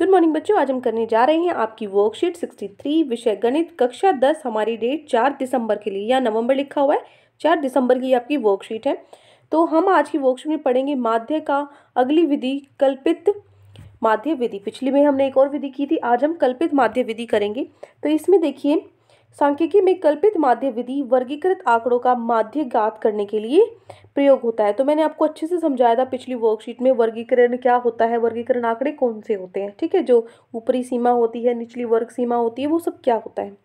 good morning बच्चों आज हम करने जा रहे हैं आपकी वर्कशीट 63 विषय गणित कक्षा 10 हमारी डेट 4 दिसंबर के लिए या नवंबर लिखा हुआ है 4 दिसंबर की आपकी वर्कशीट है तो हम आज की वर्कशीट में पढ़ेंगे माध्य का अगली विधि कल्पित माध्य विधि पिछली में हमने एक और विधि की थी आज हम कल्पित माध्य विधि करेंगे तो इसमें देखिए सांख्यिकी में कल्पित माध्य विधि वर्गीकृत आंकड़ों का माध्य ज्ञात करने के लिए प्रयोग होता है तो मैंने आपको अच्छे से समझाया था पिछली वर्कशीट में वर्गीकरण क्या होता है वर्गीकरण आंकड़े कौन से होते हैं ठीक है जो ऊपरी सीमा होती है निचली वर्ग सीमा होती है वो सब क्या होता है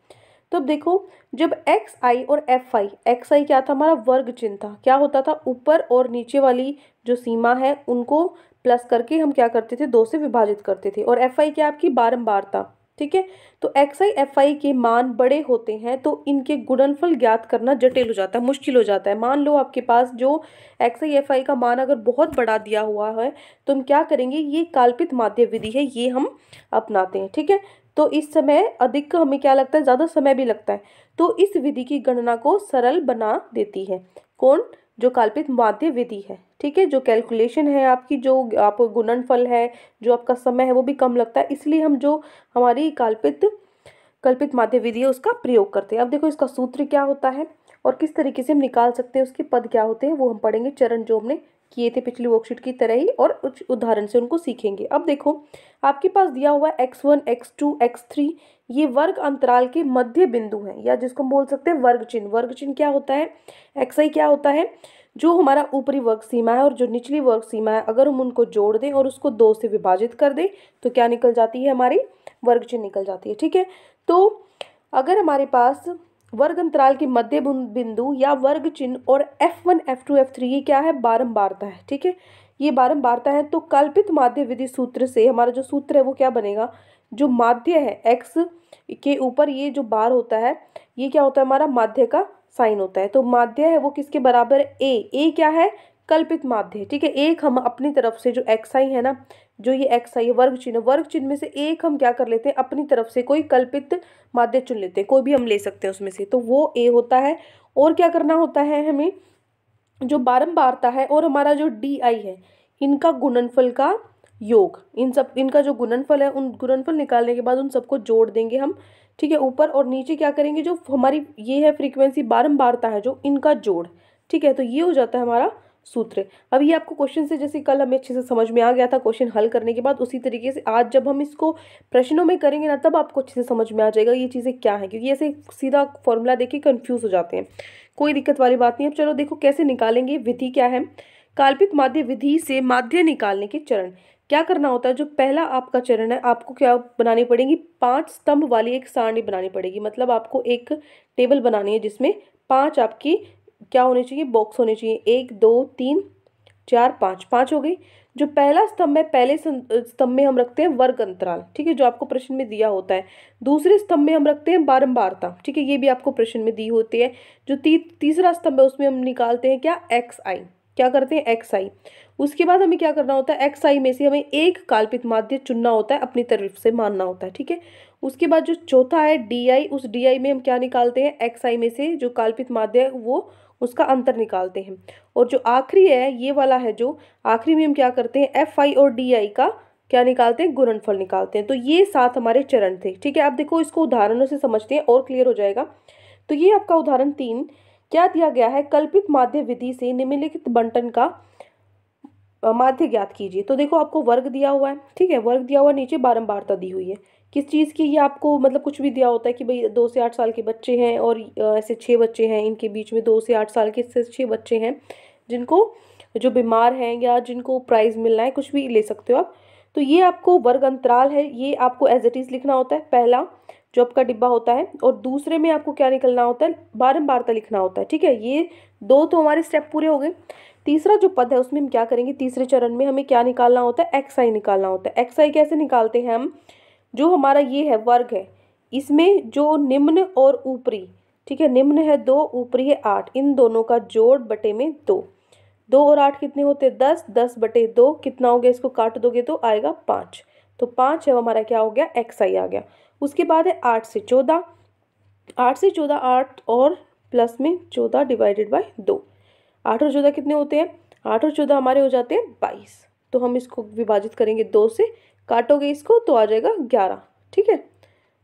तो अब देखो जब एक्स आई और एफ आई एक्स आई क्या था हमारा वर्ग चिन्ह था क्या होता था ऊपर और नीचे वाली जो सीमा है उनको प्लस करके हम क्या करते थे दो से विभाजित करते थे और एफ आई क्या आपकी बारम्बार था ठीक है तो एक्स आई एफ आई के मान बड़े होते हैं तो इनके गुणनफल ज्ञात करना जटिल हो जाता है मुश्किल हो जाता है मान लो आपके पास जो एक्स आई एफ आई का मान अगर बहुत बड़ा दिया हुआ है तो हम क्या करेंगे ये काल्पित माध्य विधि है ये हम अपनाते हैं ठीक है तो इस समय अधिक हमें क्या लगता है ज़्यादा समय भी लगता है तो इस विधि की गणना को सरल बना देती है कौन जो काल्पित माध्य विधि है ठीक है जो कैलकुलेशन है आपकी जो आप गुणनफल है जो आपका समय है वो भी कम लगता है इसलिए हम जो हमारी काल्पित कल्पित माध्य विधि है उसका प्रयोग करते हैं अब देखो इसका सूत्र क्या होता है और किस तरीके से हम निकाल सकते हैं उसके पद क्या होते हैं वो हम पढ़ेंगे चरण जो हमने किए थे पिछली वर्कशीट की तरह ही और उदाहरण से उनको सीखेंगे अब देखो आपके पास दिया हुआ X one X two X three ये वर्ग अंतराल के मध्य बिंदु हैं या जिसको हम बोल सकते हैं वर्ग चिन्ह वर्ग चिन्ह क्या होता है एक्सआई क्या होता है जो हमारा ऊपरी वर्ग सीमा है और जो निचली वर्ग सीमा है अगर हम उनको जोड़ दें और उसको दो से विभाजित कर दें तो क्या निकल जाती है हमारी वर्ग चिन्ह निकल जाती है ठीक है तो अगर हमारे पास वर्ग अंतराल के मध्य बिंदु या वर्ग चिन्ह और F one F two F three ये क्या है बारंबारता है ठीक है ये बारंबारता है तो कल्पित माध्य विधि सूत्र से हमारा जो सूत्र है वो क्या बनेगा जो माध्य है एक्स के ऊपर ये जो बार होता है ये क्या होता है हमारा माध्य का साइन होता है तो माध्य है वो किसके बराबर ए ए क्या है कल्पित माध्य ठीक है एक हम अपनी तरफ से जो एक्स आई है ना जो ये एक्स आई है वर्ग चिन्ह वर्ग चिन्ह में से एक हम क्या कर लेते हैं अपनी तरफ से कोई कल्पित माध्य चुन लेते हैं कोई भी हम ले सकते हैं उसमें से तो वो ए होता है और क्या करना होता है हमें जो बारम्बारता है और हमारा जो डी आई है इनका गुणनफल का योग इन सब इनका जो गुणनफल है उन गुणनफल निकालने के बाद उन सबको जोड़ देंगे हम ठीक है ऊपर और नीचे क्या करेंगे जो हमारी ये है फ्रीक्वेंसी बारम्बारता है जो इनका जोड़ ठीक है तो ये हो जाता है हमारा सूत्र अब ये आपको क्वेश्चन से जैसे कल हमें अच्छे से समझ में आ गया था क्वेश्चन हल करने के बाद उसी तरीके से आज जब हम इसको प्रश्नों में करेंगे ना तब आपको अच्छे से समझ में आ जाएगा ये चीज़ें क्या है क्योंकि ऐसे सीधा फॉर्मूला देखे कन्फ्यूज़ हो जाते हैं कोई दिक्कत वाली बात नहीं है चलो देखो कैसे निकालेंगे विधि क्या है काल्पित माध्य विधि से माध्य निकालने के चरण क्या करना होता है जो पहला आपका चरण है आपको क्या बनानी पड़ेगी पांच स्तंभ वाली एक सारणी बनानी पड़ेगी मतलब आपको एक टेबल बनानी है जिसमें पांच आपकी क्या होने चाहिए बॉक्स होने चाहिए एक दो तीन चार पाँच पाँच हो गई जो पहला स्तंभ है पहले स्तंभ में हम रखते हैं वर्ग अंतराल ठीक है जो आपको प्रश्न में दिया होता है दूसरे स्तंभ में हम रखते हैं बारंबारता ठीक है ये भी आपको प्रश्न में दी होती है जो ती, तीसरा स्तंभ है उसमें हम निकालते हैं क्या एक्स आई क्या करते हैं एक्स आई उसके बाद हमें क्या करना होता है एक्स आई में से हमें एक काल्पित माध्य चुनना होता है अपनी तरफ से मानना होता है ठीक है उसके बाद जो चौथा है डी आई उस डी आई में हम क्या निकालते हैं एक्स आई में से जो काल्पित माध्य है वो उसका अंतर निकालते हैं और जो आखिरी है ये वाला है जो आखिरी में हम क्या करते हैं एफ आई और डी आई का क्या निकालते हैं गुणनफल निकालते हैं तो ये सात हमारे चरण थे ठीक है आप देखो इसको उदाहरणों से समझते हैं और क्लियर हो जाएगा तो ये आपका उदाहरण तीन क्या दिया गया है कल्पित माध्य विधि से निम्नलिखित बंटन का माध्य ज्ञात कीजिए तो देखो आपको वर्ग दिया हुआ है ठीक है वर्ग दिया हुआ नीचे बारम्बारता दी हुई है किस चीज़ की ये आपको मतलब कुछ भी दिया होता है कि भाई दो से आठ साल के बच्चे हैं और ऐसे छः बच्चे हैं इनके बीच में दो से आठ साल के से छः बच्चे हैं जिनको जो बीमार हैं या जिनको प्राइज़ मिलना है कुछ भी ले सकते हो आप तो ये आपको वर्ग अंतराल है ये आपको एज इट इज़ लिखना होता है पहला जो आपका डिब्बा होता है और दूसरे में आपको क्या निकलना होता है का लिखना होता है ठीक है ये दो तो हमारे स्टेप पूरे हो गए तीसरा जो पद है उसमें हम क्या करेंगे तीसरे चरण में हमें क्या निकालना होता है एक्स आई निकालना होता है एक्स आई कैसे निकालते हैं हम जो हमारा ये है वर्ग है इसमें जो निम्न और ऊपरी ठीक है निम्न है दो ऊपरी है आठ इन दोनों का जोड़ बटे में दो दो और आठ कितने होते हैं दस दस बटे दो कितना हो गया इसको काट दोगे तो आएगा पाँच तो पाँच है हमारा क्या हो गया एक्स आई आ गया उसके बाद है आठ से चौदह आठ से चौदह आठ और प्लस में चौदह डिवाइडेड बाई दो आठ और चौदह कितने होते हैं आठ और चौदह हमारे हो जाते हैं बाईस तो हम इसको विभाजित करेंगे दो से काटोगे इसको तो आ जाएगा ग्यारह ठीक है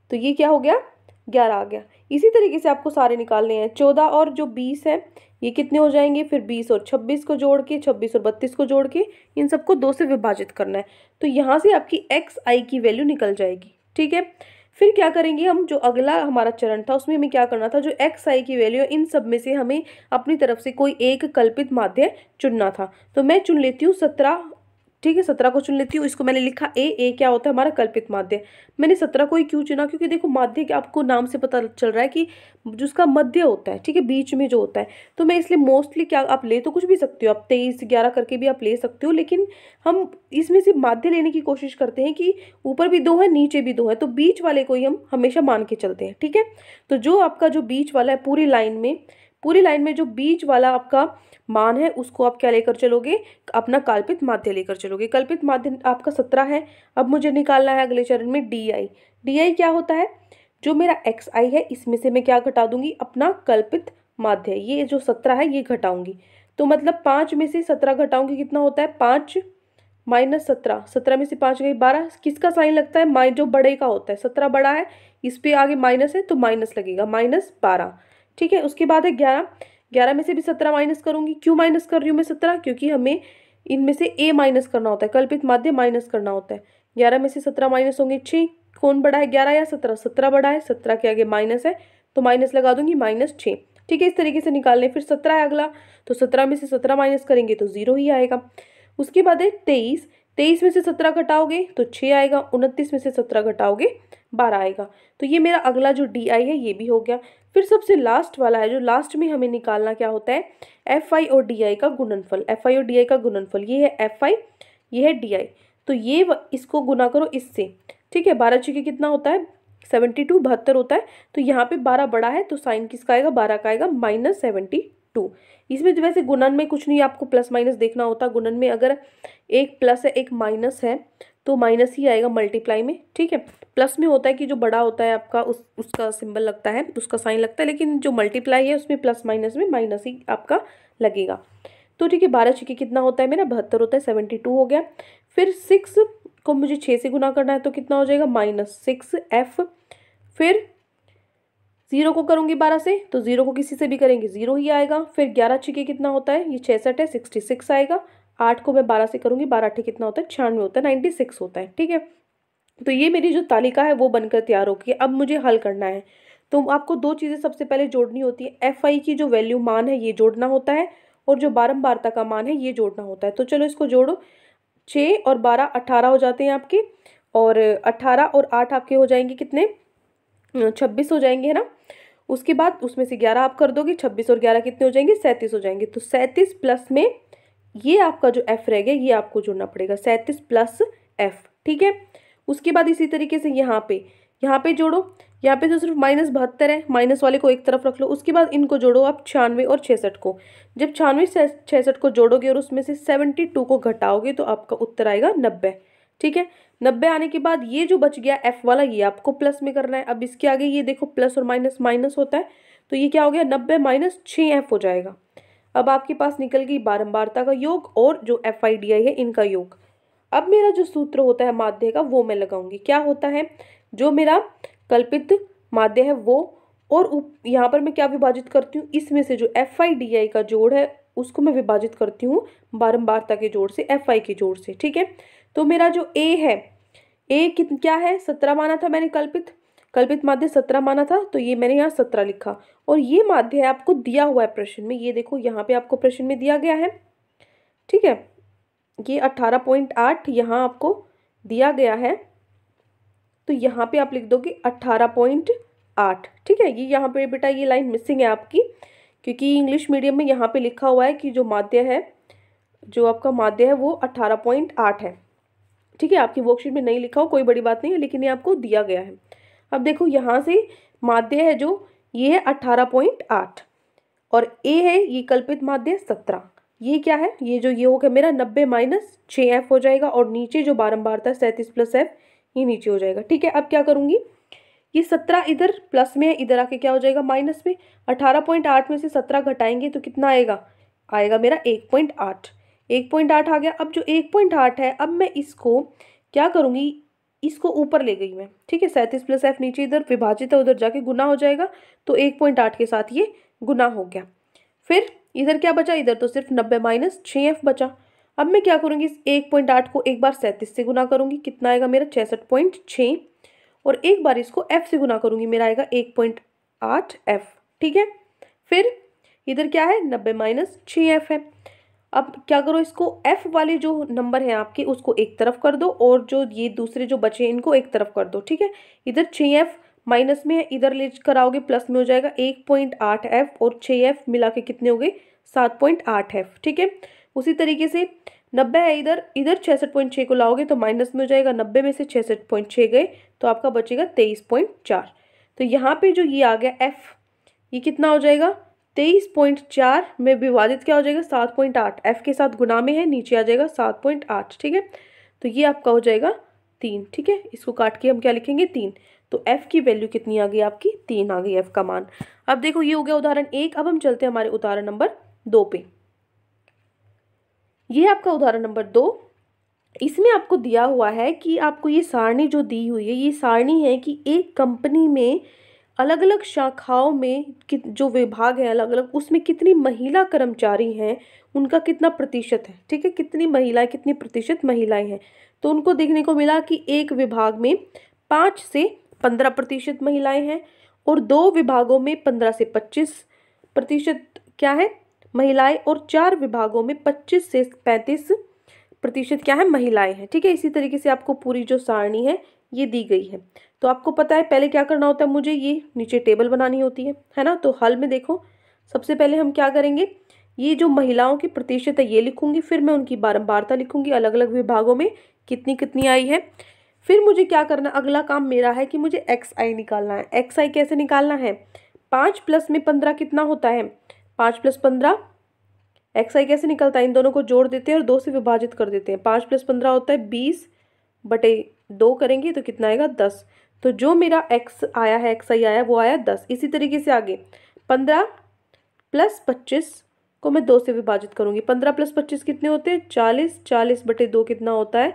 तो ये क्या हो गया ग्यारह आ गया इसी तरीके से आपको सारे निकालने हैं चौदह और जो बीस है ये कितने हो जाएंगे फिर बीस और छब्बीस को जोड़ के छब्बीस और बत्तीस को जोड़ के इन सबको दो से विभाजित करना है तो यहाँ से आपकी एक्स आई की वैल्यू निकल जाएगी ठीक है फिर क्या करेंगे हम जो अगला हमारा चरण था उसमें हमें क्या करना था जो एक्स आई की वैल्यू इन सब में से हमें अपनी तरफ से कोई एक कल्पित माध्य चुनना था तो मैं चुन लेती हूँ सत्रह ठीक है सत्रह को चुन लेती हूँ इसको मैंने लिखा ए ए क्या होता है हमारा कल्पित माध्य मैंने सत्रह को ही क्यों चुना क्योंकि देखो माध्य के आपको नाम से पता चल रहा है कि जिसका मध्य होता है ठीक है बीच में जो होता है तो मैं इसलिए मोस्टली क्या आप ले तो कुछ भी सकते हो आप तेईस ग्यारह करके भी आप ले सकते हो लेकिन हम इसमें से माध्य लेने की कोशिश करते हैं कि ऊपर भी दो है नीचे भी दो है तो बीच वाले को ही हम हमेशा मान के चलते हैं ठीक है तो जो आपका जो बीच वाला है पूरी लाइन में पूरी लाइन में जो बीच वाला आपका मान है उसको आप क्या लेकर चलोगे अपना काल्पित माध्य लेकर चलोगे कल्पित माध्य आपका सत्रह है अब मुझे निकालना है अगले चरण में डी आई डी आई क्या होता है जो मेरा एक्स आई है इसमें से मैं क्या घटा दूंगी अपना कल्पित माध्य ये जो सत्रह है ये घटाऊंगी तो मतलब पाँच में से सत्रह घटाऊंगी कितना होता है पाँच माइनस सत्रह सत्रह में से पाँच गई बारह किसका साइन लगता है माइन जो बड़े का होता है सत्रह बड़ा है इस पर आगे माइनस है तो माइनस लगेगा माइनस बारह ठीक है उसके बाद है ग्यारह ग्यारह में से भी सत्रह माइनस करूँगी क्यों माइनस कर रही हूँ मैं सत्रह क्योंकि हमें इनमें से ए माइनस करना होता है कल्पित माध्य माइनस करना होता है ग्यारह में से सत्रह माइनस होंगे छः कौन बड़ा है ग्यारह या सत्रह सत्रह बड़ा है सत्रह के आगे माइनस है तो माइनस लगा दूंगी माइनस छः ठीक है इस तरीके से निकाल लें फिर सत्रह है अगला तो सत्रह में से सत्रह माइनस करेंगे तो ज़ीरो ही आएगा उसके बाद है तेईस तेईस में से सत्रह घटाओगे तो छः आएगा उनतीस में से सत्रह घटाओगे बारह आएगा तो ये मेरा अगला जो डी आई है ये भी हो गया फिर सबसे लास्ट वाला है जो लास्ट में हमें निकालना क्या होता है एफ आई और डी आई का गुणनफल एफ आई और डी आई का गुणनफल ये है एफ आई ये है डी आई तो ये इसको गुना करो इससे ठीक है बारह चुके कितना होता है सेवेंटी टू बहत्तर होता है तो यहाँ पे बारह बड़ा है तो साइन किसका आएगा बारह का आएगा माइनस सेवेंटी टू इसमें जो तो वैसे गुणन में कुछ नहीं आपको प्लस माइनस देखना होता गुणन में अगर एक प्लस है एक माइनस है तो माइनस ही आएगा मल्टीप्लाई में ठीक है प्लस में होता है कि जो बड़ा होता है आपका उस उसका सिंबल लगता है उसका साइन लगता है लेकिन जो मल्टीप्लाई है उसमें प्लस माइनस में माइनस ही आपका लगेगा तो ठीक है बारह छिके कितना होता है मेरा बहत्तर होता है सेवेंटी टू हो गया फिर सिक्स को मुझे छः से गुना करना है तो कितना हो जाएगा माइनस सिक्स एफ फिर जीरो को करूंगी बारह से तो जीरो को किसी से भी करेंगे जीरो ही आएगा फिर ग्यारह छिके कितना होता है ये छसठ है सिक्सटी सिक्स आएगा आठ को मैं बारह से करूंगी बारह अठे कितना होता है छियानवे होता है नाइन्टी सिक्स होता है ठीक है तो ये मेरी जो तालिका है वो बनकर तैयार होगी अब मुझे हल करना है तो आपको दो चीज़ें सबसे पहले जोड़नी होती है एफ आई की जो वैल्यू मान है ये जोड़ना होता है और जो बारम्बारता का मान है ये जोड़ना होता है तो चलो इसको जोड़ो छः और बारह अट्ठारह हो जाते हैं आपके और अट्ठारह और आठ आपके हो जाएंगे कितने छब्बीस हो जाएंगे है ना उसके बाद उसमें से ग्यारह आप कर दोगे छब्बीस और ग्यारह कितने हो जाएंगे सैंतीस हो जाएंगे तो सैंतीस प्लस में ये आपका जो एफ रह गया ये आपको जोड़ना पड़ेगा सैंतीस प्लस एफ ठीक है उसके बाद इसी तरीके से यहाँ पे यहाँ पे जोड़ो यहाँ पे जो तो सिर्फ माइनस बहत्तर है माइनस वाले को एक तरफ रख लो उसके बाद इनको जोड़ो आप छियानवे और छसठ को जब छियानवे छियासठ को जोड़ोगे और उसमें से सेवेंटी टू को घटाओगे तो आपका उत्तर आएगा नब्बे ठीक है नब्बे आने के बाद ये जो बच गया एफ वाला ये आपको प्लस में करना है अब इसके आगे ये देखो प्लस और माइनस माइनस होता है तो ये क्या हो गया नब्बे माइनस छः एफ हो जाएगा अब आपके पास निकल गई बारम्बारता का योग और जो एफ आई डी आई है इनका योग अब मेरा जो सूत्र होता है माध्य का वो मैं लगाऊंगी क्या होता है जो मेरा कल्पित माध्य है वो और यहाँ पर मैं क्या विभाजित करती हूँ इसमें से जो एफ आई डी आई का जोड़ है उसको मैं विभाजित करती हूँ बारम्बारता के जोड़ से एफ आई के जोड़ से ठीक है तो मेरा जो ए है ए क्या है सत्रह माना था मैंने कल्पित कल्पित माध्य सत्रह माना था तो ये मैंने यहाँ सत्रह लिखा और ये माध्य है आपको दिया हुआ है प्रश्न में ये देखो यहाँ पे आपको प्रश्न में दिया गया है ठीक है ये अट्ठारह पॉइंट आठ यहाँ आपको दिया गया है तो यहाँ पे आप लिख दोगे अट्ठारह पॉइंट आठ ठीक है ये यहाँ पे बेटा ये लाइन मिसिंग है आपकी क्योंकि इंग्लिश मीडियम में यहाँ पे लिखा हुआ है कि जो माध्य है जो आपका माध्य है वो अट्ठारह पॉइंट आठ है ठीक है आपकी वर्कशीट में नहीं लिखा हो कोई बड़ी बात नहीं है लेकिन ये आपको दिया गया है अब देखो यहाँ से माध्य है जो ये है अट्ठारह पॉइंट आठ और ए है ये कल्पित माध्य सत्रह ये क्या है ये जो ये हो गया मेरा नब्बे माइनस छः एफ हो जाएगा और नीचे जो बारम्बारता सैंतीस प्लस एफ ये नीचे हो जाएगा ठीक है अब क्या करूँगी ये सत्रह इधर प्लस में है इधर आके क्या हो जाएगा माइनस में अठारह पॉइंट आठ में से सत्रह घटाएंगे तो कितना आएगा आएगा मेरा एक पॉइंट आठ एक पॉइंट आठ आ गया अब जो एक पॉइंट आठ है अब मैं इसको क्या करूँगी इसको ऊपर ले गई मैं ठीक है सैंतीस प्लस एफ नीचे इधर विभाजित है उधर जाके गुना हो जाएगा तो एक पॉइंट आठ के साथ ये गुना हो गया फिर इधर क्या बचा इधर तो सिर्फ नब्बे माइनस छः एफ बचा अब मैं क्या करूँगी इस एक पॉइंट आठ को एक बार सैंतीस से गुना करूँगी कितना आएगा मेरा छसठ पॉइंट छः और एक बार इसको एफ से गुना करूँगी मेरा आएगा एक पॉइंट आठ एफ ठीक है फिर इधर क्या है नब्बे माइनस छः एफ है अब क्या करो इसको एफ वाले जो नंबर हैं आपके उसको एक तरफ कर दो और जो ये दूसरे जो बचे इनको एक तरफ कर दो ठीक है इधर छः एफ माइनस में है इधर ले कराओगे प्लस में हो जाएगा एक पॉइंट आठ एफ और छः एफ मिला के कितने हो गए सात पॉइंट आठ एफ ठीक है उसी तरीके से नब्बे है इधर इधर छसठ पॉइंट छः को लाओगे तो माइनस में हो जाएगा नब्बे में से छसठ पॉइंट छः गए तो आपका बचेगा तेईस पॉइंट चार तो यहाँ पे जो ये आ गया एफ ये कितना हो जाएगा तेईस पॉइंट चार में विवादित क्या हो जाएगा सात पॉइंट आठ एफ के साथ गुना में है नीचे आ जाएगा सात पॉइंट आठ ठीक है तो ये आपका हो जाएगा तीन ठीक है इसको काट के हम क्या लिखेंगे तीन तो एफ़ की वैल्यू कितनी आ गई आपकी तीन आ गई एफ़ का मान अब देखो ये हो गया उदाहरण एक अब हम चलते हैं हमारे उदाहरण नंबर दो पे ये आपका उदाहरण नंबर दो इसमें आपको दिया हुआ है कि आपको ये सारणी जो दी हुई है ये सारणी है कि एक कंपनी में अलग अलग शाखाओं में जो विभाग है अलग अलग उसमें कितनी महिला कर्मचारी हैं उनका कितना प्रतिशत है ठीक है कितनी महिलाएं कितनी प्रतिशत महिलाएं हैं तो उनको देखने को मिला कि एक विभाग में पाँच से पंद्रह प्रतिशत महिलाएँ हैं और दो विभागों में पंद्रह से पच्चीस प्रतिशत क्या है महिलाएं और चार विभागों में पच्चीस से पैंतीस प्रतिशत क्या है महिलाएं हैं ठीक है इसी तरीके से आपको पूरी जो सारणी है ये दी गई है तो आपको पता है पहले क्या करना होता है मुझे ये नीचे टेबल बनानी होती है है ना तो हल में देखो सबसे पहले हम क्या करेंगे ये जो महिलाओं की प्रतिशत है ये लिखूंगी फिर मैं उनकी बारंबारता लिखूंगी अलग अलग विभागों में कितनी कितनी आई है फिर मुझे क्या करना अगला काम मेरा है कि मुझे एक्स आई निकालना है एक्स आई कैसे निकालना है पाँच प्लस में पंद्रह कितना होता है पाँच प्लस पंद्रह एक्स आई कैसे निकलता है इन दोनों को जोड़ देते हैं और दो से विभाजित कर देते हैं पाँच प्लस पंद्रह होता है बीस बटे दो करेंगे तो कितना आएगा दस तो जो मेरा एक्स आया है एक्स आई आया वो आया दस इसी तरीके से आगे पंद्रह प्लस पच्चीस को मैं दो से विभाजित करूँगी पंद्रह प्लस पच्चीस कितने होते हैं चालीस चालीस बटे दो कितना होता है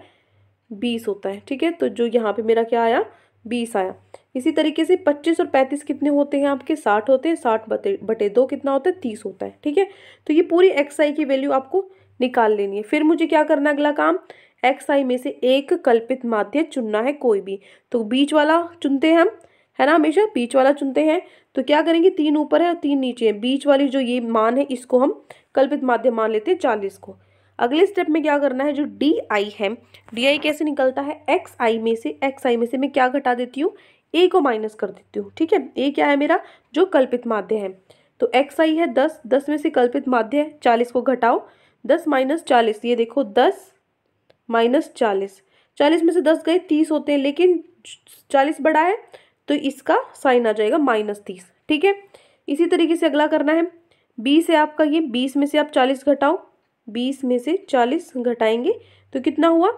बीस होता है ठीक है तो जो यहाँ पे मेरा क्या आया बीस आया इसी तरीके से पच्चीस और पैंतीस कितने होते हैं आपके साठ होते हैं साठ बटे बटे दो कितना होता है तीस होता है ठीक है तो ये पूरी एक्स आई की वैल्यू आपको निकाल लेनी है फिर मुझे क्या करना अगला काम एक्स आई में से एक कल्पित माध्य चुनना है कोई भी तो बीच वाला चुनते हैं हम है ना हमेशा बीच वाला चुनते हैं तो क्या करेंगे तीन ऊपर है और तीन नीचे है बीच वाली जो ये मान है इसको हम कल्पित माध्य मान लेते हैं चालीस को अगले स्टेप में क्या करना है जो डी आई है डी आई कैसे निकलता है एक्स आई में से एक्स आई में से मैं क्या घटा देती हूँ ए को माइनस कर देती हूँ ठीक है ए क्या है मेरा जो कल्पित माध्य है तो एक्स आई है दस दस में से कल्पित माध्य है चालीस को घटाओ दस माइनस चालीस ये देखो दस माइनस चालीस चालीस में से दस गए तीस होते हैं लेकिन चालीस बड़ा है तो इसका साइन आ जाएगा माइनस तीस ठीक है इसी तरीके से अगला करना है बीस है आपका ये बीस में से आप चालीस घटाओ बीस में से चालीस घटाएंगे तो कितना हुआ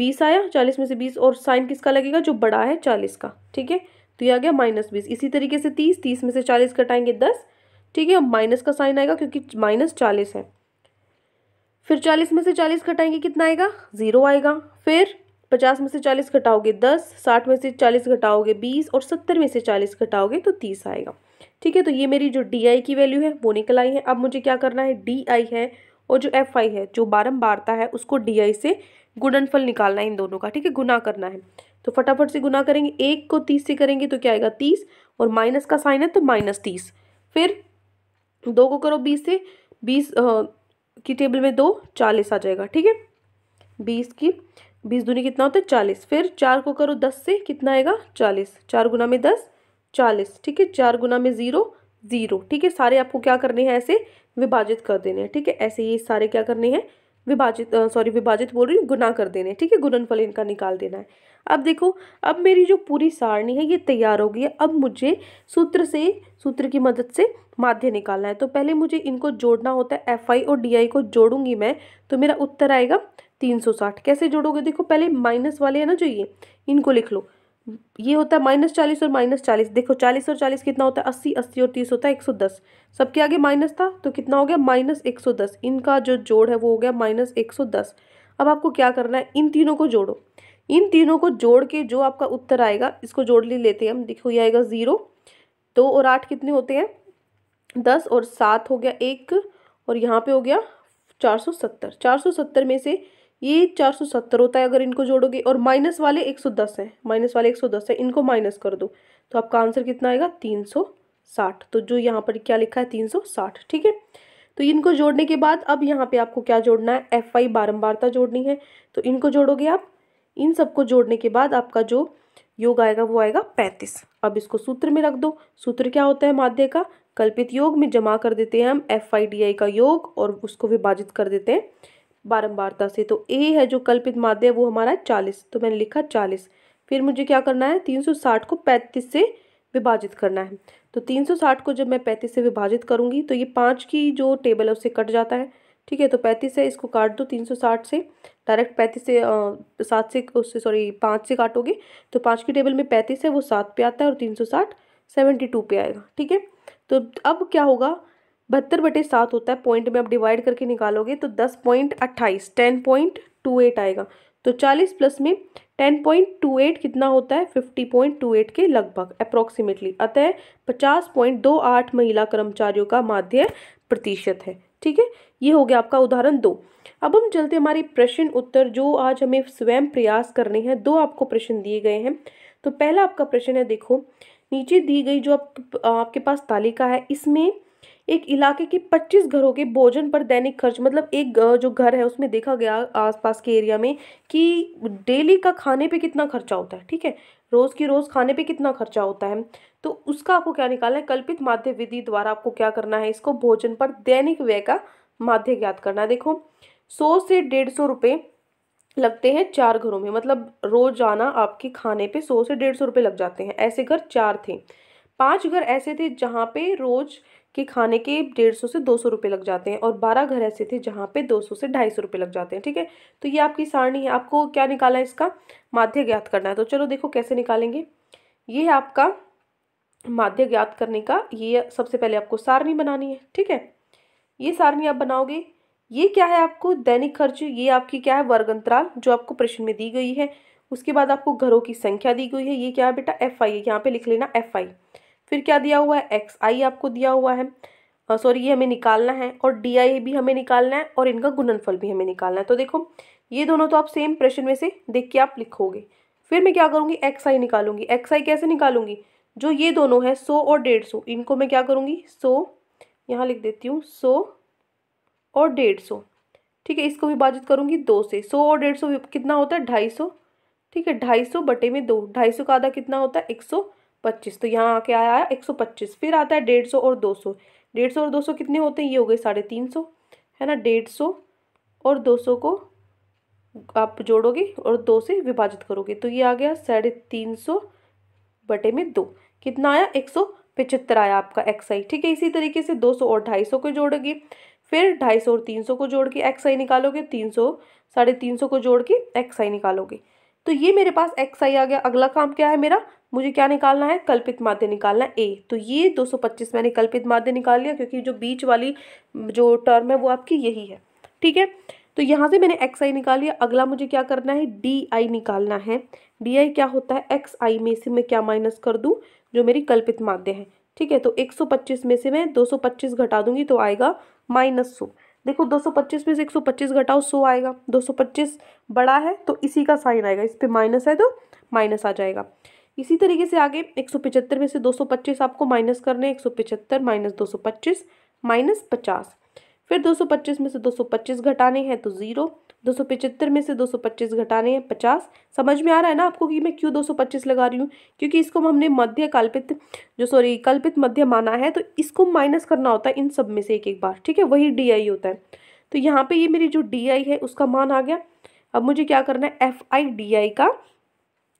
बीस आया चालीस में से बीस और साइन किसका लगेगा जो बड़ा है चालीस का ठीक है तो ये आ गया माइनस बीस इसी तरीके से तीस तीस में से चालीस घटाएंगे दस ठीक है माइनस का साइन आएगा क्योंकि माइनस चालीस है फिर चालीस में से चालीस घटाएंगे कितना आएगा ज़ीरो आएगा फिर पचास में से चालीस घटाओगे दस साठ में से चालीस घटाओगे बीस और सत्तर में से चालीस घटाओगे तो तीस आएगा ठीक है तो ये मेरी जो डी आई की वैल्यू है वो निकल आई है अब मुझे क्या करना है डी आई है और जो एफ आई है जो बारम्बारता है उसको डी आई से गुणनफल निकालना है इन दोनों का ठीक है गुना करना है तो फटाफट से गुना करेंगे एक को तीस से करेंगे तो क्या आएगा तीस और माइनस का साइन है तो माइनस तीस फिर दो को करो बीस से बीस की टेबल में दो चालीस आ जाएगा ठीक है बीस की बीस दूनी कितना होता है चालीस फिर चार को करो दस से कितना आएगा चालीस चार गुना में दस चालीस ठीक है चार गुना में ज़ीरो ज़ीरो ठीक है सारे आपको क्या करने हैं ऐसे विभाजित कर देने हैं ठीक है ऐसे ये सारे क्या करने हैं विभाजित सॉरी विभाजित बोल रही हूँ गुना कर देने ठीक है गुणनफल इनका निकाल देना है अब देखो अब मेरी जो पूरी सारणी है ये तैयार हो गई है अब मुझे सूत्र से सूत्र की मदद से माध्य निकालना है तो पहले मुझे इनको जोड़ना होता है एफ आई और डी आई को जोड़ूंगी मैं तो मेरा उत्तर आएगा तीन सौ साठ कैसे जोड़ोगे देखो पहले माइनस वाले हैं ना जो ये इनको लिख लो ये होता है माइनस चालीस और माइनस चालीस देखो चालीस और चालीस कितना होता है अस्सी अस्सी और तीस होता है एक सौ दस सबके आगे माइनस था तो कितना हो गया माइनस एक सौ दस इनका जो जोड़ है वो हो गया माइनस एक सौ दस अब आपको क्या करना है इन तीनों को जोड़ो इन तीनों को जोड़ के जो आपका उत्तर आएगा इसको जोड़ ली लेते हैं हम देखो ये आएगा ज़ीरो दो और आठ कितने होते हैं दस और सात हो गया एक और यहाँ पे हो गया चार सौ सत्तर चार सौ सत्तर में से ये चार सौ सत्तर होता है अगर इनको जोड़ोगे और माइनस वाले एक सौ दस हैं माइनस वाले एक सौ दस है इनको माइनस कर दो तो आपका आंसर कितना आएगा तीन सौ साठ तो जो यहाँ पर क्या लिखा है तीन सौ साठ ठीक है तो इनको जोड़ने के बाद अब यहाँ पे आपको क्या जोड़ना है एफ आई बारम्बारता जोड़नी है तो इनको जोड़ोगे आप इन सबको जोड़ने के बाद आपका जो योग आएगा वो आएगा पैंतीस अब इसको सूत्र में रख दो सूत्र क्या होता है माध्य का कल्पित योग में जमा कर देते हैं हम एफ आई डी आई का योग और उसको विभाजित कर देते हैं बारम्बारता से तो ए है जो कल्पित माध्य है वो हमारा है चालीस तो मैंने लिखा चालीस फिर मुझे क्या करना है तीन सौ साठ को पैंतीस से विभाजित करना है तो तीन सौ साठ को जब मैं पैंतीस से विभाजित करूँगी तो ये पाँच की जो टेबल है उससे कट जाता है ठीक है तो पैंतीस है इसको काट दो तीन सौ साठ से डायरेक्ट पैंतीस से सात से उससे सॉरी पाँच से काटोगे तो पाँच की टेबल में पैंतीस है वो सात पे आता है और तीन सौ साठ सेवेंटी टू पे आएगा ठीक है तो अब क्या होगा बहत्तर बटे सात होता है पॉइंट में आप डिवाइड करके निकालोगे तो दस पॉइंट अट्ठाईस टेन पॉइंट टू एट आएगा तो चालीस प्लस में टेन पॉइंट टू एट कितना होता है फिफ्टी पॉइंट टू एट के लगभग अप्रॉक्सीमेटली अतः पचास पॉइंट दो आठ महिला कर्मचारियों का माध्य प्रतिशत है ठीक है ये हो गया आपका उदाहरण दो अब हम चलते हमारे प्रश्न उत्तर जो आज हमें स्वयं प्रयास करने हैं दो आपको प्रश्न दिए गए हैं तो पहला आपका प्रश्न है देखो नीचे दी गई जो आप, आपके पास तालिका है इसमें एक इलाके के 25 घरों के भोजन पर दैनिक खर्च मतलब एक जो घर है उसमें देखा गया आसपास के एरिया में कि डेली का खाने पे कितना खर्चा होता है ठीक है रोज़ की रोज़ खाने पे कितना खर्चा होता है तो उसका आपको क्या निकालना है कल्पित माध्य विधि द्वारा आपको क्या करना है इसको भोजन पर दैनिक व्यय का माध्य ज्ञात करना है देखो सौ से डेढ़ सौ रुपये लगते हैं चार घरों में मतलब रोज आना आपके खाने पे सौ से डेढ़ सौ रुपये लग जाते हैं ऐसे घर चार थे पाँच घर ऐसे थे जहाँ पे रोज़ के खाने के डेढ़ सौ से दो सौ रुपये लग जाते हैं और बारह घर ऐसे थे जहाँ पे दो सौ से ढाई सौ रुपये लग जाते हैं ठीक है तो ये आपकी सारणी है आपको क्या निकाला है इसका माध्य ज्ञात करना है तो चलो देखो कैसे निकालेंगे ये है आपका माध्य ज्ञात करने का ये सबसे पहले आपको सारणी बनानी है ठीक है ये सारणी आप बनाओगे ये क्या है आपको दैनिक खर्च ये आपकी क्या है वर्ग अंतराल जो आपको प्रश्न में दी गई है उसके बाद आपको घरों की संख्या दी गई है ये क्या है बेटा एफ आई यहाँ पे लिख लेना एफ आई फिर क्या दिया हुआ है एक्स आई आपको दिया हुआ है सॉरी ये हमें निकालना है और डी आई भी हमें निकालना है और इनका गुणनफल भी हमें निकालना है तो देखो ये दोनों तो आप सेम प्रश्न में से देख के आप लिखोगे फिर मैं क्या करूँगी एक्स आई निकालूंगी एक्स आई कैसे निकालूंगी जो ये दोनों है सौ और डेढ़ सौ इनको मैं क्या करूँगी सौ यहाँ लिख देती हूँ सौ और डेढ़ सौ ठीक है इसको विभाजित करूँगी दो से सौ और डेढ़ सौ कितना होता है ढाई सौ ठीक है ढाई सौ बटे में दो ढाई सौ का आधा कितना होता है एक सौ पच्चीस तो यहाँ आके आया है एक सौ पच्चीस फिर आता है डेढ़ सौ और दो सौ डेढ़ सौ और दो सौ कितने होते हैं ये हो गए साढ़े तीन सौ है ना डेढ़ सौ और दो सौ को आप जोड़ोगे और दो से विभाजित करोगे तो ये आ गया साढ़े तीन सौ बटे में दो कितना आया एक सौ पिचहत्तर आया आपका एक्स आई ठीक है इसी तरीके से दो सौ और ढाई सौ को जोड़ोगे फिर ढाई सौ और तीन सौ को जोड़ के एक्स आई निकालोगे तीन सौ साढ़े तीन सौ को जोड़ के एक्स आई निकालोगे तो ये मेरे पास एक्स आई आ गया अगला काम क्या है मेरा मुझे क्या निकालना है कल्पित माध्य निकालना है ए तो ये 225 मैंने कल्पित माध्य निकाल लिया क्योंकि जो बीच वाली जो टर्म है वो आपकी यही है ठीक है तो यहाँ से मैंने एक्स आई निकाल लिया अगला मुझे क्या करना है डी आई निकालना है डी आई क्या होता है एक्स आई में से मैं क्या माइनस कर दूँ जो मेरी कल्पित माध्य है ठीक है तो एक में से मैं दो घटा दूंगी तो आएगा माइनस देखो 225 में से 125 घटाओ 100 आएगा 225 बड़ा है तो इसी का साइन आएगा इस पर माइनस है तो माइनस आ जाएगा इसी तरीके से आगे एक सौ पिचहत्तर में से दो सौ पच्चीस आपको माइनस करने एक सौ पिचहत्तर माइनस दो सौ पच्चीस माइनस पचास फिर दो सौ पच्चीस में से दो सौ पच्चीस घटाने हैं तो ज़ीरो दो सौ पिचहत्तर में से दो सौ पच्चीस घटाने हैं पचास समझ में आ रहा है ना आपको कि मैं क्यों दो सौ पच्चीस लगा रही हूँ क्योंकि इसको हमने मध्य कल्पित जो सॉरी कल्पित मध्य माना है तो इसको माइनस करना होता है इन सब में से एक एक बार ठीक है वही डी आई होता है तो यहाँ पे ये मेरी जो डी आई है उसका मान आ गया अब मुझे क्या करना है एफ आई डी आई का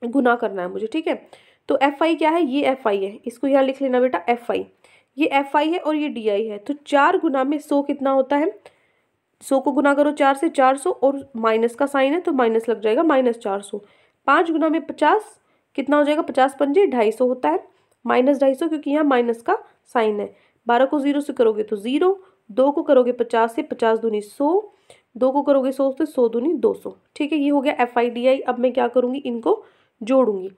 गुना करना है मुझे ठीक है तो एफ आई क्या है ये एफ आई है इसको यहाँ लिख लेना बेटा एफ आई ये एफ आई है और ये डी आई है तो चार गुना में सौ कितना होता है सौ को गुना करो चार से चार सौ और माइनस का साइन है तो माइनस लग जाएगा माइनस चार सौ पाँच गुना में पचास कितना हो जाएगा पचास पंजे ढाई सौ होता है माइनस ढाई सौ क्योंकि यहाँ माइनस का साइन है बारह को ज़ीरो से करोगे तो ज़ीरो दो को करोगे पचास से पचास दूनी सौ दो को करोगे सौ से सौ दूनी दो सौ ठीक है ये हो गया एफ आई डी आई अब मैं क्या करूँगी इनको जोड़ूंगी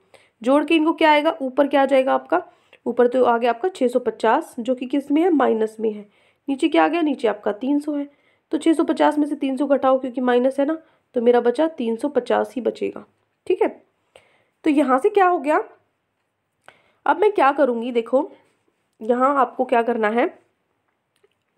जोड़ के इनको क्या आएगा ऊपर क्या आ जाएगा आपका ऊपर तो आ गया आपका 650 जो कि किस में है माइनस में है नीचे क्या आ गया नीचे आपका 300 है तो 650 में से 300 घटाओ क्योंकि माइनस है ना तो मेरा बचा 350 ही बचेगा ठीक है तो यहाँ से क्या हो गया अब मैं क्या करूँगी देखो यहाँ आपको क्या करना है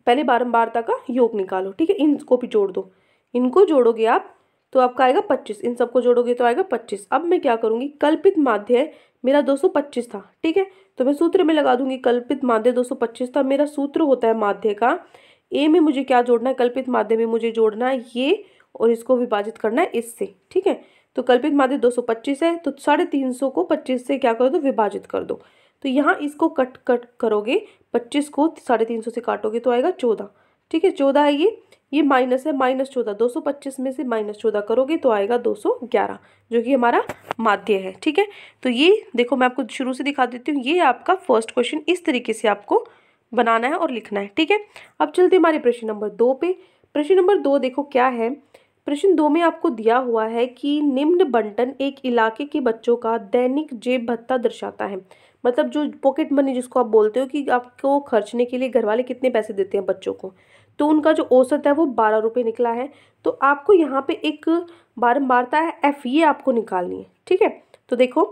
पहले बारम्बारता का योग निकालो ठीक है इनको भी जोड़ दो इनको जोड़ोगे आप तो आपका आएगा पच्चीस इन सबको जोड़ोगे तो आएगा पच्चीस अब मैं क्या करूँगी कल्पित माध्य मेरा दो सौ पच्चीस था ठीक है तो मैं सूत्र में लगा दूंगी कल्पित माध्य दो सौ पच्चीस था मेरा सूत्र होता है माध्य का ए में मुझे क्या जोड़ना है कल्पित माध्य में मुझे जोड़ना है ये और इसको विभाजित करना है इससे ठीक है तो कल्पित माध्य 225 है तो साढ़े तीन सौ को 25 से क्या करो तो विभाजित कर दो तो यहाँ इसको कट कट करोगे 25 को साढ़े तीन सौ से काटोगे तो आएगा 14 ठीक है 14 है ये ये माइनस है माइनस चौदह दो सौ पच्चीस में से माइनस चौदह करोगे तो आएगा दो सौ ग्यारह जो कि हमारा माध्य है ठीक है तो ये देखो मैं आपको शुरू से दिखा देती हूँ ये आपका फर्स्ट क्वेश्चन इस तरीके से आपको बनाना है और लिखना है ठीक है अब चलते हमारे प्रश्न नंबर दो पे प्रश्न नंबर दो देखो क्या है प्रश्न दो में आपको दिया हुआ है कि निम्न बंटन एक इलाके के बच्चों का दैनिक जेब भत्ता दर्शाता है मतलब जो पॉकेट मनी जिसको आप बोलते हो कि आपको खर्चने के लिए घर वाले कितने पैसे देते हैं बच्चों को तो उनका जो औसत है वो बारह रुपये निकला है तो आपको यहाँ पे एक बारंबारता है एफ़ ये आपको निकालनी है ठीक है तो देखो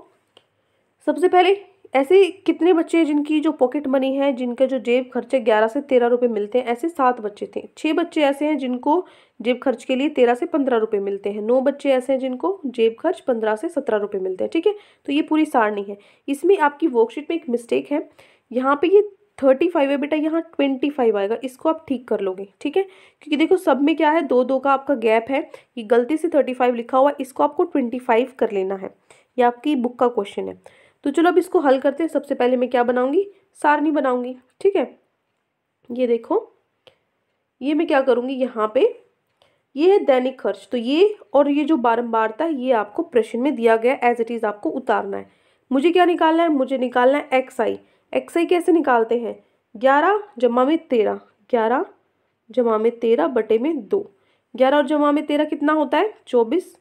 सबसे पहले ऐसे कितने बच्चे हैं जिनकी जो पॉकेट मनी है जिनके जो जेब खर्चे ग्यारह से तेरह रुपये मिलते हैं ऐसे सात बच्चे थे छः बच्चे ऐसे हैं जिनको जेब खर्च के लिए तेरह से पंद्रह रुपये मिलते हैं नौ बच्चे ऐसे हैं जिनको जेब खर्च पंद्रह से सत्रह रुपये मिलते हैं ठीक है तो ये पूरी सारणी है इसमें आपकी वर्कशीट में एक मिस्टेक है यहाँ पे ये थर्टी फाइव है बेटा यहाँ ट्वेंटी फाइव आएगा इसको आप ठीक कर लोगे ठीक है क्योंकि देखो सब में क्या है दो दो का आपका गैप है ये गलती से थर्टी फाइव लिखा हुआ इसको आपको ट्वेंटी फाइव कर लेना है ये आपकी बुक का क्वेश्चन है तो चलो अब इसको हल करते हैं सबसे पहले मैं क्या बनाऊँगी सारनी बनाऊँगी ठीक है ये देखो ये मैं क्या करूँगी यहाँ पर ये है दैनिक खर्च तो ये और ये जो बारम्बारता है ये आपको प्रश्न में दिया गया एज इट इज़ आपको उतारना है मुझे क्या निकालना है मुझे निकालना है एक्स आई एक्स आई कैसे निकालते हैं ग्यारह जमा में तेरह ग्यारह जमा में तेरह बटे में दो ग्यारह और जमा में तेरह कितना होता है चौबीस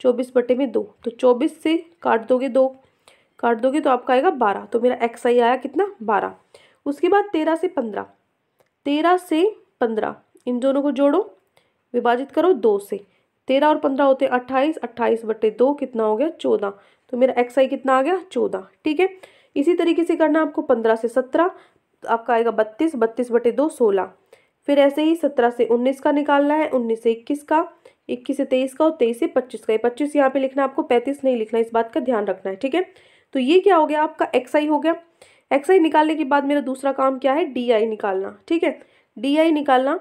चौबीस बटे में दो तो चौबीस से काट दोगे दो काट दोगे तो आपका आएगा बारह तो मेरा एक्स आई आया कितना बारह उसके बाद तेरह से पंद्रह तेरह से पंद्रह इन दोनों को जोड़ो विभाजित करो दो से तेरह और पंद्रह होते हैं अट्ठाईस अट्ठाईस बटे दो कितना हो गया चौदह तो मेरा एक्स आई कितना आ गया चौदह ठीक है इसी तरीके से करना आपको पंद्रह से सत्रह आपका आएगा बत्तीस बत्तीस बटे दो सोलह फिर ऐसे ही सत्रह से उन्नीस का निकालना है उन्नीस से इक्कीस का इक्कीस से तेईस का और तेईस से पच्चीस का ये पच्चीस यहाँ पे लिखना आपको पैंतीस नहीं लिखना इस बात का ध्यान रखना है ठीक है तो ये क्या हो गया आपका एक्स आई हो गया एक्स आई निकालने के बाद मेरा दूसरा काम क्या है डी आई निकालना ठीक है डी आई निकालना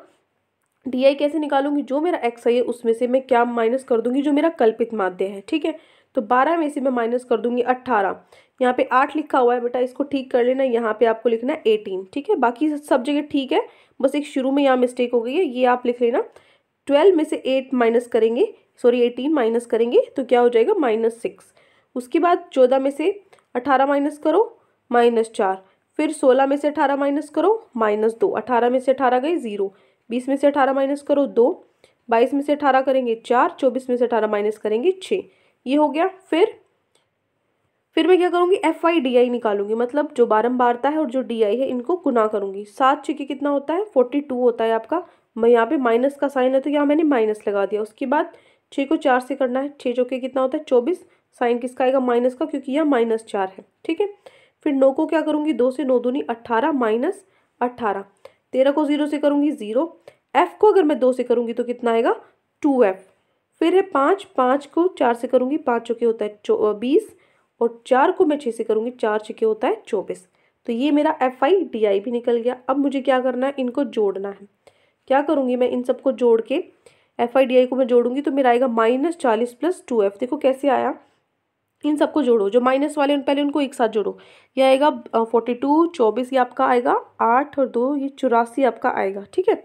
डी आई कैसे निकालूंगी जो मेरा एक्स आई है उसमें से मैं क्या माइनस कर दूंगी जो मेरा कल्पित माध्य है ठीक है तो बारह में से मैं माइनस कर दूंगी अट्ठारह यहाँ पे आठ लिखा हुआ है बेटा इसको ठीक कर लेना यहाँ पे आपको लिखना है एटीन ठीक है बाकी सब जगह ठीक है बस एक शुरू में यहाँ मिस्टेक हो गई है ये आप लिख लेना ट्वेल्व में से एट माइनस करेंगे सॉरी एटीन माइनस करेंगे तो क्या हो जाएगा माइनस सिक्स उसके बाद चौदह में से अठारह माइनस करो माइनस चार फिर सोलह में से अठारह माइनस करो माइनस दो अठारह में से अठारह गए ज़ीरो बीस में से अठारह माइनस करो दो बाईस में से अठारह करेंगे चार चौबीस में से अठारह माइनस करेंगे छः ये हो गया फिर फिर मैं क्या करूँगी एफ आई डी आई निकालूंगी मतलब जो बारम्बारता है और जो डी आई है इनको गुना करूँगी सात छिके कितना होता है फोर्टी टू होता है आपका मैं यहाँ पे माइनस का साइन है तो यहाँ मैंने माइनस लगा दिया उसके बाद छः को चार से करना है छः चौके कितना होता है चौबीस साइन किसका आएगा माइनस का क्योंकि यह माइनस चार है ठीक है फिर नौ को क्या करूँगी दो से नौ दूनी अट्ठारह माइनस अट्ठारह तेरह को जीरो से करूँगी जीरो एफ़ को अगर मैं दो से करूँगी तो कितना आएगा टू एफ़ फिर है पाँच पाँच को चार से करूँगी पाँच चौके होता है बीस और चार को मैं छः से करूँगी चार छके होता है चौबीस तो ये मेरा एफ आई डी आई भी निकल गया अब मुझे क्या करना है इनको जोड़ना है क्या करूँगी मैं इन सबको जोड़ के एफ आई डी आई को मैं जोड़ूंगी तो मेरा आएगा माइनस चालीस प्लस टू एफ देखो कैसे आया इन सबको जोड़ो जो माइनस वाले उन पहले उनको एक साथ जोड़ो ये आएगा फोर्टी टू चौबीस ये आपका आएगा आठ और दो ये चौरासी आपका आएगा ठीक है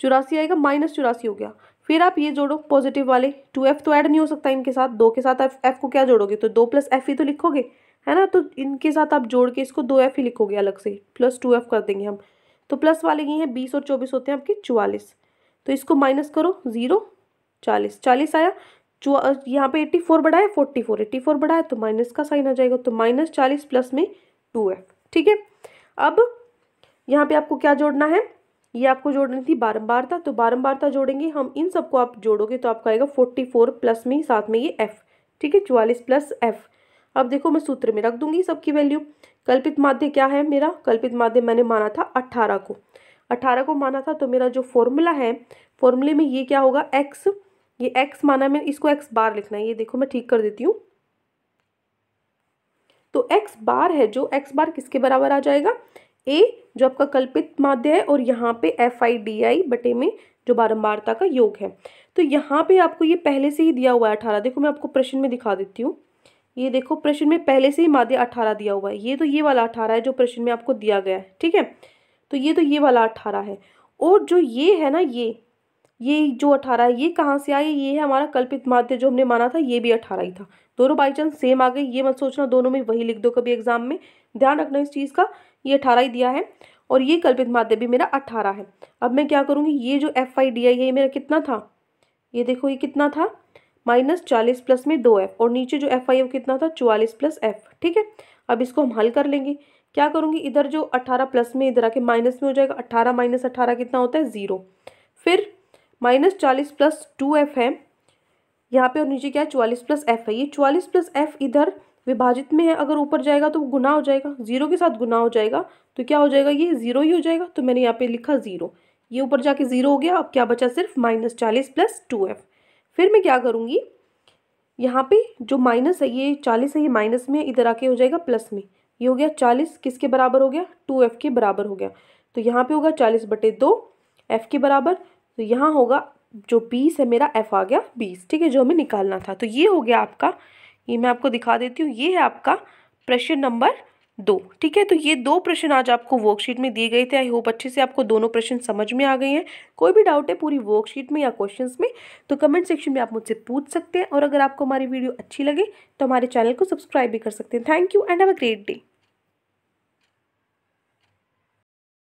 चौरासी आएगा माइनस चौरासी हो गया फिर आप ये जोड़ो पॉजिटिव वाले टू एफ तो ऐड नहीं हो सकता इनके साथ दो के साथ एफ एफ को क्या जोड़ोगे तो दो प्लस एफ ही तो लिखोगे है ना तो इनके साथ आप जोड़ के इसको दो एफ ही लिखोगे अलग से प्लस टू एफ कर देंगे हम तो प्लस वाले ये हैं बीस और चौबीस होते हैं आपके चवालीस तो इसको माइनस करो ज़ीरो चालीस चालीस आया चुआ यहाँ पे एट्टी फोर बढ़ाया फोर्टी फोर एट्टी फोर बढ़ाया तो माइनस का साइन आ जाएगा तो माइनस चालीस प्लस में टू एफ ठीक है अब यहाँ पर आपको क्या जोड़ना है ये आपको जोड़नी थी बारम्बारता तो बारम्बारता जोड़ेंगे हम इन सबको आप जोड़ोगे तो आपका आएगा फोर्टी फोर प्लस में साथ में ये एफ़ ठीक है चवालीस प्लस एफ़ अब देखो मैं सूत्र में रख दूंगी सबकी वैल्यू कल्पित माध्य क्या है मेरा कल्पित माध्य मैंने माना था अट्ठारह को अट्ठारह को माना था तो मेरा जो फॉर्मूला है फॉर्मूले में ये क्या होगा एक्स ये एक्स माना मैंने इसको एक्स बार लिखना है ये देखो मैं ठीक कर देती हूँ तो एक्स बार है जो एक्स बार किसके बराबर आ जाएगा ए जो आपका कल्पित माध्य है और यहाँ पे एफ आई डी आई बटे में जो बारंबारता का योग है तो यहाँ पे आपको ये पहले से ही दिया हुआ है अठारह देखो मैं आपको प्रश्न में दिखा देती हूँ ये देखो प्रश्न में पहले से ही माध्य अठारह दिया हुआ है ये तो ये वाला अठारह है जो प्रश्न में आपको दिया गया है ठीक है तो ये तो ये वाला अठारह है और जो ये है ना ये ये जो अठारह है ये कहाँ से आए ये है हमारा कल्पित माध्य जो हमने माना था ये भी अठारह ही था दोनों बाई चांस सेम आ गए ये मत सोचना दोनों में वही लिख दो कभी एग्जाम में ध्यान रखना इस चीज़ का ये अठारह ही दिया है और ये कल्पित माध्य भी मेरा अट्ठारह है अब मैं क्या करूँगी ये जो एफ आई डी आई है ये मेरा कितना था ये देखो ये कितना था माइनस चालीस प्लस में दो एफ और नीचे जो एफ आई वो कितना था चवालीस प्लस एफ ठीक है अब इसको हम हल कर लेंगे क्या करूँगी इधर जो अट्ठारह प्लस में इधर आके माइनस में हो जाएगा अट्ठारह माइनस अट्ठारह कितना होता है ज़ीरो फिर माइनस चालीस प्लस टू एफ है यहाँ पे और नीचे क्या है चवालीस प्लस एफ है ये चवालीस प्लस एफ इधर विभाजित में है अगर ऊपर जाएगा तो गुना हो जाएगा ज़ीरो के साथ गुना हो जाएगा तो क्या हो जाएगा ये ज़ीरो ही हो जाएगा तो मैंने यहाँ पे लिखा ज़ीरो ये ऊपर जाके ज़ीरो हो गया अब क्या बचा सिर्फ माइनस चालीस प्लस टू एफ फिर मैं क्या करूँगी यहाँ पे जो माइनस है ये चालीस है ये माइनस में इधर आके हो जाएगा प्लस में ये हो गया चालीस किसके बराबर हो गया टू एफ के बराबर हो गया तो यहाँ पे होगा चालीस बटे दो एफ के बराबर तो यहाँ होगा जो बीस है मेरा एफ आ गया बीस ठीक है जो हमें निकालना था तो ये हो गया आपका ये मैं आपको दिखा देती हूँ ये है आपका प्रश्न नंबर दो ठीक है तो ये दो प्रश्न आज आपको वर्कशीट में दिए गए थे आई होप अच्छे से आपको दोनों प्रश्न समझ में आ गए हैं कोई भी डाउट है पूरी वर्कशीट में या क्वेश्चंस में तो कमेंट सेक्शन में आप मुझसे पूछ सकते हैं और अगर आपको हमारी वीडियो अच्छी लगे तो हमारे चैनल को सब्सक्राइब भी कर सकते हैं thank you and have a great day